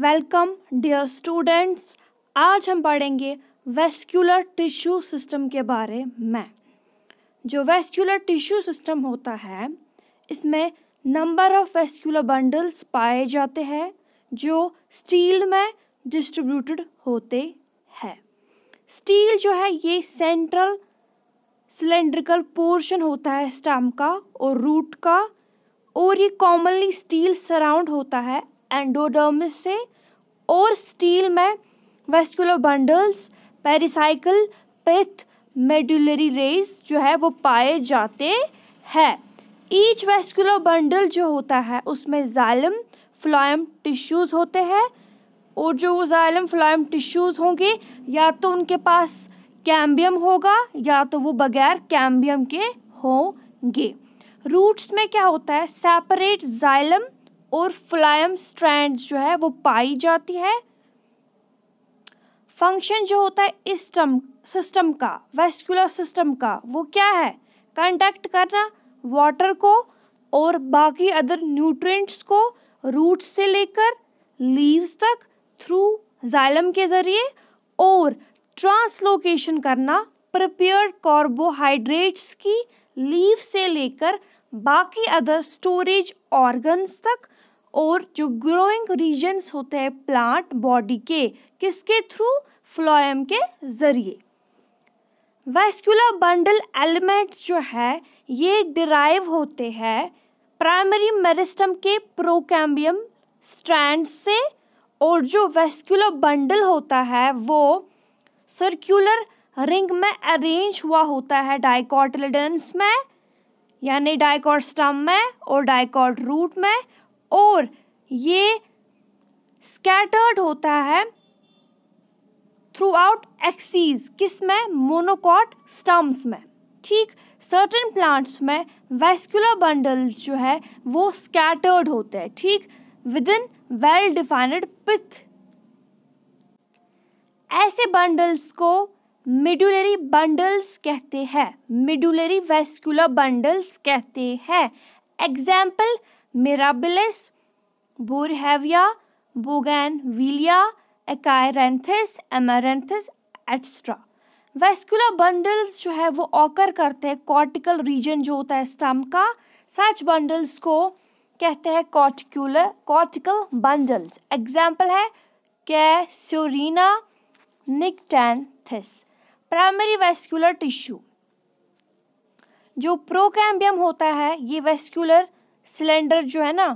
welcome dear students आज हम पढ़ेंगे वेस्क्यूलर टिश्यू सिस्टम के बारे में जो वेस्क्यूलर टिश्यू सिस्टम होता है इसमें नंबर ऑफ वेस्क्यूलर बंडल्स पाए जाते हैं जो स्टील में डिस्ट्रीब्यूटेड होते हैं स्टील जो है ये सेंट्रल सिलेंड्रिकल पोर्शन होता है स्टम का और रूट का और ये कॉमनली स्टील सराउंड होता है एंडोडर्मिस से और स्टील में vascular bundles pericycle pith medullary rays जो है वो पाए जाते हैं ईच वेस्कुलर बंडल जो होता है उसमें जालम फ्लाइम टिश्यूज़ होते हैं और जो वो जालम फ्लाइम टिश्यूज़ होंगे या तो उनके पास कैम्बियम होगा या तो वो बगैर कैम्बियम के होंगे रूट्स में क्या होता है सेपरेट जाइलम और फ्लायम स्ट्रैंड जो है वो पाई जाती है फंक्शन जो होता है इस सिस्टम का वेस्कुलर सिस्टम का वो क्या है कंडक्ट करना वाटर को और बाकी अदर न्यूट्रिएंट्स को रूट से लेकर लीव्स तक थ्रू जाइलम के ज़रिए और ट्रांसलोकेशन करना प्रिपेयर्ड कार्बोहाइड्रेट्स की लीव से लेकर बाकी अदर स्टोरेज ऑर्गन्स तक और जो ग्रोइंग रीजन्स होते हैं प्लांट बॉडी के किसके थ्रू फ्लोएम के ज़रिए वैस्कुलर बंडल एलिमेंट जो है ये डिराइव होते हैं प्राइमरी मेरिस्टम के प्रोकैम्बियम स्ट्रैंड से और जो वैस्कुलर बंडल होता है वो सर्कुलर रिंग में अरेंज हुआ होता है डाइकॉटलिडन्स में यानी डाइकॉट स्टम में और डाइकॉट रूट में और ये स्कैटर्ड होता है थ्रू आउट एक्सीज किस में मोनोकॉट स्टम्स में ठीक सर्टन प्लांट्स में वेस्कुलर बंडल जो है वो स्कैटर्ड होते हैं ठीक within well defined pith ऐसे बंडल्स को मिडुलरी बंडल्स कहते हैं मिडुलरी वेस्कुलर बंडल्स कहते हैं example Boerhavia Bougainvillea acaranthes, Amaranthus etcetera vascular bundles जो है वो ऑकर करते हैं कॉर्टिकल रीजन जो होता है स्टम का सच बंडल्स को कहते हैं कॉर्टिकुलर कॉर्टिकल बंडल्स एग्जाम्पल है Casuarina Nyctanthes primary vascular tissue जो प्रोकैम्बियम होता है ये वेस्कुलर सिलेंडर जो है ना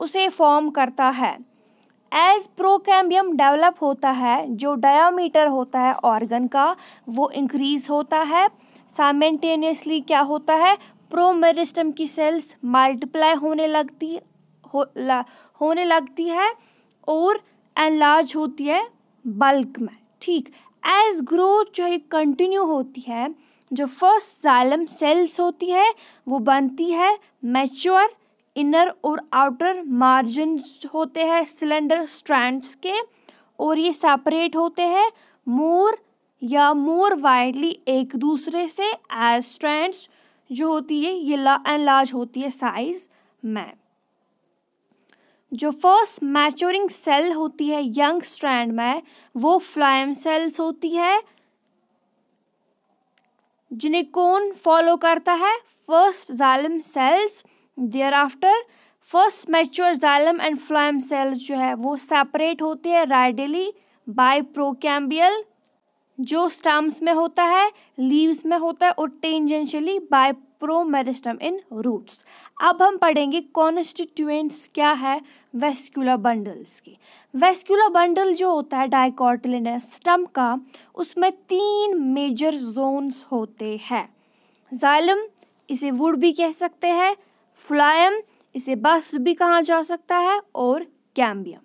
उसे फॉर्म करता है एज प्रोकैम्बियम डेवलप होता है जो डायामीटर होता है ऑर्गन का वो इंक्रीज होता है साइमेंटेनियसली क्या होता है प्रोमेरिस्टम की सेल्स मल्टीप्लाई होने लगती हो, ल, होने लगती है और एनलार्ज होती है बल्क में ठीक एज ग्रोथ जो है कंटिन्यू होती है जो फर्स्ट जाइलम सेल्स होती है वो बनती है मैच्योर इनर और आउटर मार्जिन होते हैं सिलेंडर स्ट्रैंड्स के और ये सेपरेट होते हैं मोर या मोर वाइडली एक दूसरे से एज स्ट्रैंड्स जो होती है ये लार्ज होती है साइज में जो फर्स्ट मैचोरिंग सेल होती है यंग स्ट्रैंड में वो फ्लाइम सेल्स होती है जिन्हें कौन फॉलो करता है first xylem cells thereafter first mature xylem and phloem cells जो है वो सेपरेट होते हैं राइडली बाय प्रोकैम्बियल जो स्टम्स में होता है लीव्स में होता है और tangentially by promeristem in roots अब हम पढ़ेंगे कॉन्स्टिट्यूएंट्स क्या है वेस्क्यूलर बंडल्स की वेस्कुलर बंडल जो होता है डाइकॉटिलिनर स्टम का उसमें तीन मेजर जोन्स होते हैं जाइलम इसे वुड भी कह सकते हैं फ्लायम इसे बस भी कहा जा सकता है और कैम्बियम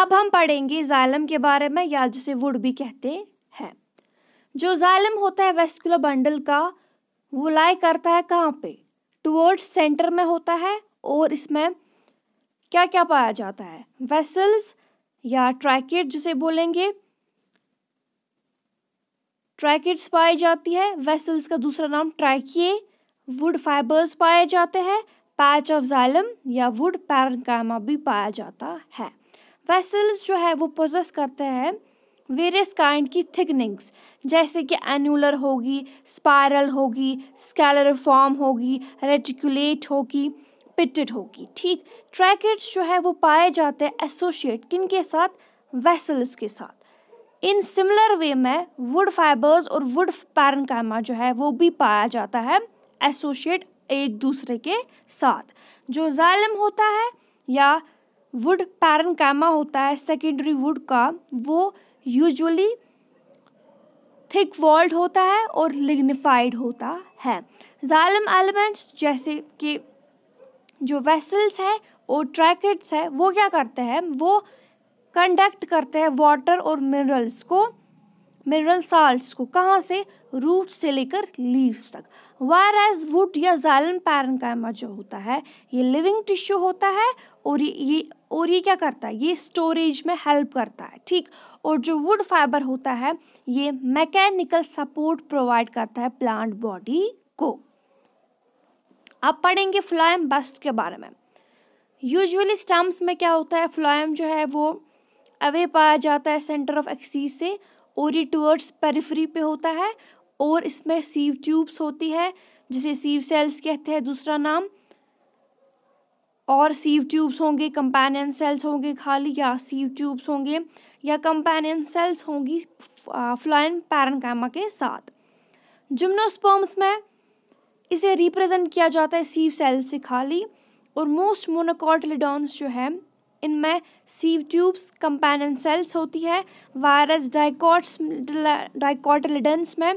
अब हम पढ़ेंगे जाइलम के बारे में या जिसे वुड भी कहते हैं जो जाइलम होता है वेस्कुलर बंडल का वो लाई करता है कहाँ पे टुवर्ड्स सेंटर में होता है और इसमें क्या क्या पाया जाता है वेसल्स या ट्रैकेट जिसे बोलेंगे ट्रैकेट्स पाई जाती है वेसल्स का दूसरा नाम ट्रैकिए वुड फाइबर्स पाए जाते हैं पैच ऑफ जाइलम या वुड पैरकैमा भी पाया जाता है वेसल्स जो है वो प्रोसेस करते हैं वेरियस काइंड की थिकनिंग्स जैसे कि एनुलर होगी स्पायरल होगी स्कैलर फॉर्म होगी रेटिकुलेट होगी पिटेड होगी ठीक ट्रैकेट्स जो है वो पाए जाते हैं एसोशिएट किन के साथ वेसल्स के साथ इन सिमिलर वे में वुड फाइबर्स और वुड कैमा जो है वो भी पाया जाता है एसोशिएट एक दूसरे के साथ जो जालम होता है या वुड कैमा होता है सेकेंडरी वुड का वो यूजुअली थिक वॉल्ड होता है और लिग्निफाइड होता है जालम एलिमेंट्स जैसे कि जो वेसल्स हैं और ट्रैकेट्स हैं वो क्या करते हैं वो कंडक्ट करते हैं वाटर और मिनरल्स को मिनरल साल्ट्स को कहाँ से रूट से लेकर लीव्स तक वायर एज वुड या जालन पैरनकामा जो होता है ये लिविंग टिश्यू होता है और ये ये और ये क्या करता है ये स्टोरेज में हेल्प करता है ठीक और जो वुड फाइबर होता है ये मैकेनिकल सपोर्ट प्रोवाइड करता है प्लांट बॉडी को आप पढ़ेंगे फ्लोएम बस्ट के बारे में यूजुअली स्टम्प्स में क्या होता है फ्लोएम जो है वो अवे पाया जाता है सेंटर ऑफ एक्सीज से और ये टूवर्ड्स पेरिफरी पे होता है और इसमें सीव ट्यूब्स होती है जिसे सीव सेल्स कहते हैं दूसरा नाम और सीव ट्यूब्स होंगे कंपेनियन सेल्स होंगे खाली या सीव ट्यूब्स होंगे या कंपेनियन सेल्स होंगी फ्लाइन पैरनकैमा के साथ जिम्नोस्पर्म्स में इसे रिप्रेजेंट किया जाता है सीव सेल से खाली और मोस्ट मोनोकॉटलीडॉन्स जो है इनमें सीव ट्यूब्स कंपेनियन सेल्स होती है वायरस डाइकॉट्स डाइकॉटलीडेंस में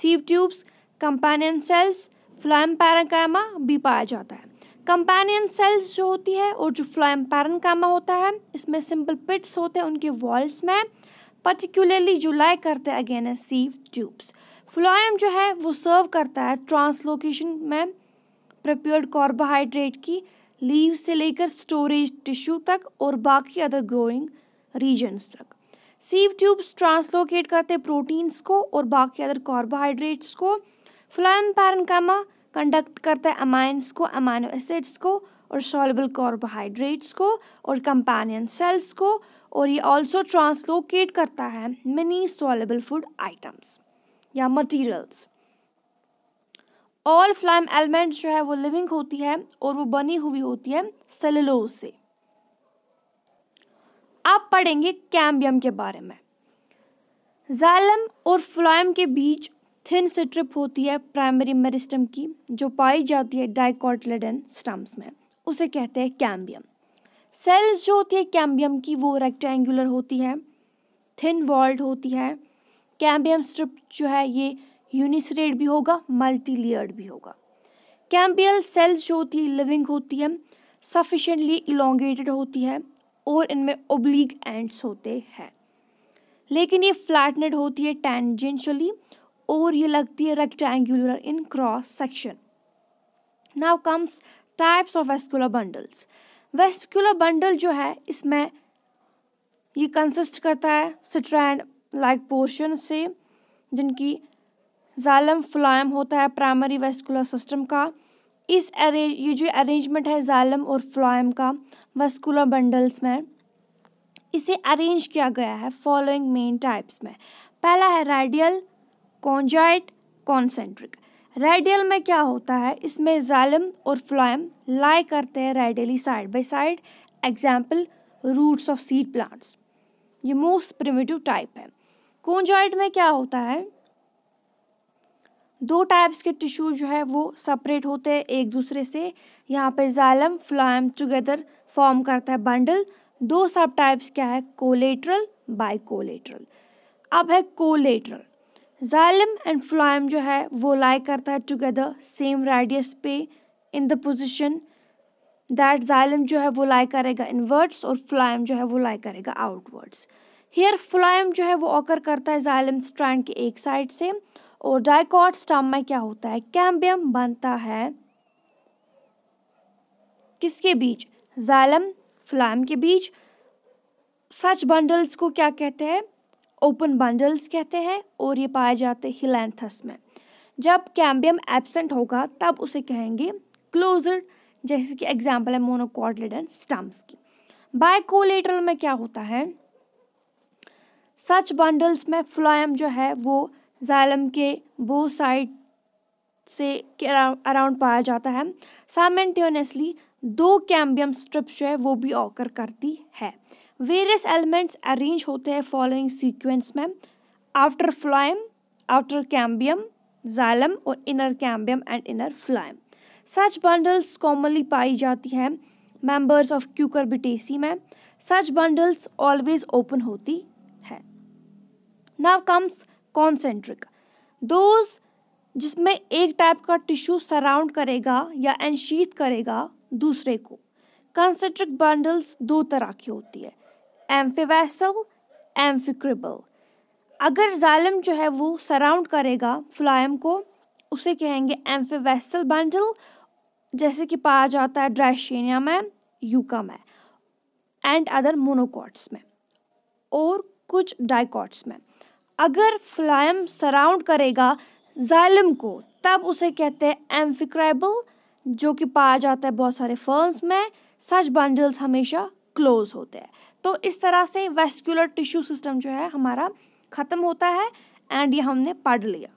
sieve tubes companion cells phloem parenchyma भी पाया जाता है कंपेनियन सेल्स जो होती है और जो फ्लैम पैरनकैमा होता है इसमें सिंपल पिट्स होते हैं उनके वॉल्स में पर्टिकुलरली जो लाई करते हैं अगेन सीव ट्यूब्स फ्लोएम जो है वो सर्व करता है ट्रांसलोकेशन में प्रिपेयर्ड कार्बोहाइड्रेट की लीव से लेकर स्टोरेज टिश्यू तक और बाकी अदर ग्रोइंग रीजन्स तक सीव ट्यूब्स ट्रांसलोकेट करते प्रोटीन्स को और बाकी अदर कार्बोहाइड्रेट्स को फ्लोएम पैरनकामा कंडक्ट करता है अमाइंस को अमाइनो एसिड्स को और सॉलेबल कार्बोहाइड्रेट्स को और कंपेनियन सेल्स को और ये ऑल्सो ट्रांसलोकेट करता है मिनी सॉलेबल फूड आइटम्स या मटेरियल्स ऑल फ्लाइम एलिमेंट जो है वो लिविंग होती है और वो बनी हुई होती है सेलुलोज से आप पढ़ेंगे कैम्बियम के बारे में जैलम और फ्लाइम के बीच थिन स्ट्रिप होती है प्राइमरी मेरिस्टम की जो पाई जाती है डाइकॉटलेडन स्टम्स में उसे कहते हैं कैम्बियम सेल्स जो होती है कैम्बियम की वो रेक्टेंगुलर होती है थिन वॉल्ड होती है कैम्बियम स्ट्रिप जो है ये यूनिसरेट भी होगा मल्टी भी होगा कैम्बियल सेल्स जो होती है लिविंग होती है सफिशेंटली इलोंगेटेड होती है और इनमें ओब्लिक एंड्स होते हैं लेकिन ये फ्लैटनेड होती है टेंजेंशली और ये लगती है rectangular in cross section now comes types of vascular bundles vascular bundle जो है इसमें ये कंसिस्ट करता है स्ट्रैंड लाइक पोर्शन से जिनकी जालम फ्लाइम होता है प्राइमरी वेस्कुलर सिस्टम का इस अरे ये जो अरेंजमेंट है जालम और फ्लाइम का वेस्कुलर बंडल्स में इसे अरेंज किया गया है फॉलोइंग मेन टाइप्स में पहला है रेडियल कॉन्जाइट कॉन्सेंट्रिक रेडियल में क्या होता है इसमें जालम और फ्लाइम लाई करते हैं radially side by side example roots of seed plants ये मोस्ट प्रिमेटिव टाइप है कूंजॉइड में क्या होता है दो टाइप्स के टिश्यू जो है वो सेपरेट होते हैं एक दूसरे से यहाँ पे जालम फ्लाइम टुगेदर फॉर्म करता है बंडल दो सब टाइप्स क्या है कोलेट्रल बाई कोलेट्रल अब है कोलेट्रल जालम एंड फ्लाइम जो है वो लाई करता है टुगेदर सेम रेडियस पे in the position that xylem जो है वो लाई करेगा इनवर्ड्स और फ्लाइम जो है वो लाई करेगा आउटवर्ड्स हेयर फ्लाइम जो है वो ऑकर करता है जाइलम स्ट्रैंड के एक साइड से और डाइकॉट स्टम में क्या होता है कैम्बियम बनता है किसके बीच जाइलम फ्लाइम के बीच सच बंडल्स को क्या कहते हैं ओपन बंडल्स कहते हैं और ये पाए जाते हैं हिलेंथस में जब कैम्बियम एबसेंट होगा तब उसे कहेंगे क्लोज जैसे कि एग्जाम्पल है मोनोकॉटलेड स्टम्स की बायकोलेटरल में क्या होता है सच बंडल्स में फ्लोएम जो है वो जैलम के बो साइड से अराउंड पाया जाता है सामेंटेनियसली दो कैम्बियम स्ट्रिप्स जो है वो भी ऑकर करती है वेरियस एलिमेंट्स अरेंज होते हैं फॉलोइंग सीक्वेंस में outer phloem outer cambium xylem और inner cambium and inner phloem such bundles commonly पाई जाती है मेंबर्स ऑफ क्यूकरबिटेसी में सच बंडल्स ऑलवेज ओपन होती नाउ कम्स कॉन्सेंट्रिक दोज जिसमें एक टाइप का टिश्यू सराउंड करेगा या एनशीत करेगा दूसरे को कंसेंट्रिक बंडल्स दो तरह की होती है एम्फेवैसल एम्फिक्रिबल अगर जालम जो है वो सराउंड करेगा फ्लाइम को उसे कहेंगे एम्फेवैसल बंडल जैसे कि पाया जाता है ड्राइशेनिया में यूका में एंड अदर मोनोकॉट्स में और कुछ डाइकॉट्स में अगर फ्लाइम सराउंड करेगा जालिम को तब उसे कहते हैं एम्फिक्राइबल जो कि पाया जाता है बहुत सारे फर्म्स में सच बंडल्स हमेशा क्लोज होते हैं तो इस तरह से वेस्कुलर टिश्यू सिस्टम जो है हमारा ख़त्म होता है एंड ये हमने पढ़ लिया